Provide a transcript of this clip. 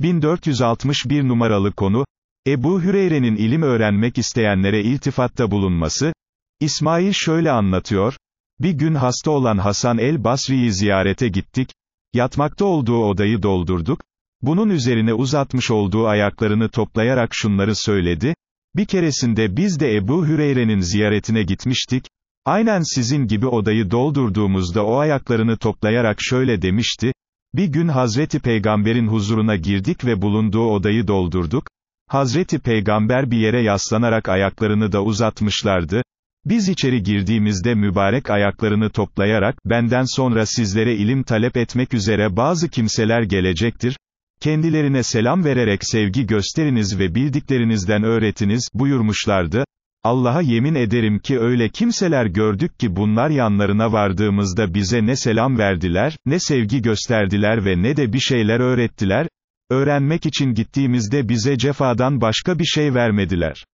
1461 numaralı konu, Ebu Hüreyre'nin ilim öğrenmek isteyenlere iltifatta bulunması, İsmail şöyle anlatıyor, bir gün hasta olan Hasan el Basri'yi ziyarete gittik, yatmakta olduğu odayı doldurduk, bunun üzerine uzatmış olduğu ayaklarını toplayarak şunları söyledi, bir keresinde biz de Ebu Hüreyre'nin ziyaretine gitmiştik, aynen sizin gibi odayı doldurduğumuzda o ayaklarını toplayarak şöyle demişti, bir gün Hazreti Peygamber'in huzuruna girdik ve bulunduğu odayı doldurduk. Hazreti Peygamber bir yere yaslanarak ayaklarını da uzatmışlardı. Biz içeri girdiğimizde mübarek ayaklarını toplayarak, benden sonra sizlere ilim talep etmek üzere bazı kimseler gelecektir. Kendilerine selam vererek sevgi gösteriniz ve bildiklerinizden öğretiniz, buyurmuşlardı. Allah'a yemin ederim ki öyle kimseler gördük ki bunlar yanlarına vardığımızda bize ne selam verdiler, ne sevgi gösterdiler ve ne de bir şeyler öğrettiler, öğrenmek için gittiğimizde bize cefadan başka bir şey vermediler.